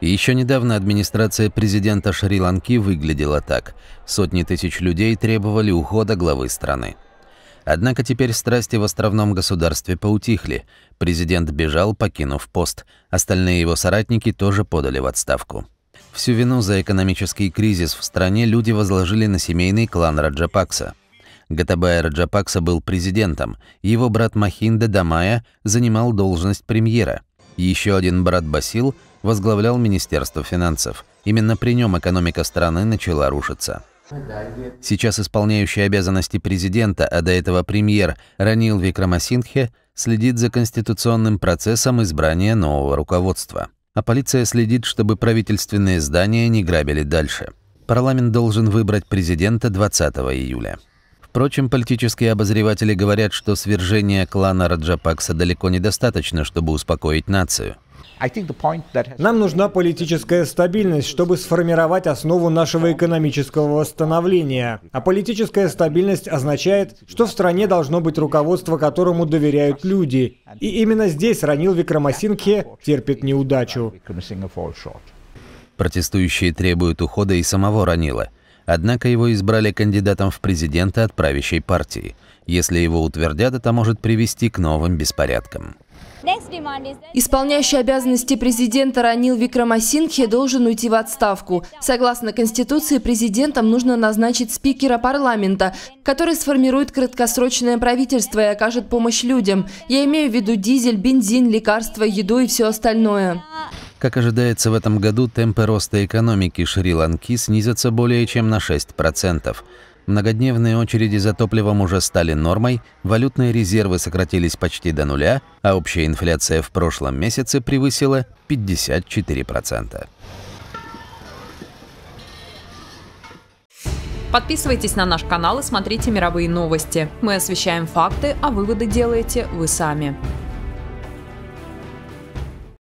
Еще недавно администрация президента Шри-Ланки выглядела так. Сотни тысяч людей требовали ухода главы страны. Однако теперь страсти в островном государстве поутихли. Президент бежал, покинув пост. Остальные его соратники тоже подали в отставку. Всю вину за экономический кризис в стране люди возложили на семейный клан Раджапакса. Гатабая Раджапакса был президентом, его брат Махинда Дамая занимал должность премьера. Еще один брат Басил возглавлял Министерство финансов. Именно при нем экономика страны начала рушиться. Сейчас исполняющий обязанности президента, а до этого премьер Ранил Викрамасинхе, следит за конституционным процессом избрания нового руководства. А полиция следит, чтобы правительственные здания не грабили дальше. Парламент должен выбрать президента 20 июля. Впрочем, политические обозреватели говорят, что свержение клана Раджапакса далеко недостаточно, чтобы успокоить нацию. Нам нужна политическая стабильность, чтобы сформировать основу нашего экономического восстановления. А политическая стабильность означает, что в стране должно быть руководство, которому доверяют люди. И именно здесь Ранил Викрамасингхе терпит неудачу. Протестующие требуют ухода и самого Ранила. Однако его избрали кандидатом в президенты от правящей партии. Если его утвердят, это может привести к новым беспорядкам. Исполняющий обязанности президента Ранил Викрамасингхе должен уйти в отставку. Согласно Конституции, президентом нужно назначить спикера парламента, который сформирует краткосрочное правительство и окажет помощь людям. Я имею в виду дизель, бензин, лекарства, еду и все остальное. Как ожидается в этом году, темпы роста экономики Шри-Ланки снизятся более чем на 6%. Многодневные очереди за топливом уже стали нормой, валютные резервы сократились почти до нуля, а общая инфляция в прошлом месяце превысила 54%. Подписывайтесь на наш канал и смотрите мировые новости. Мы освещаем факты, а выводы делаете вы сами.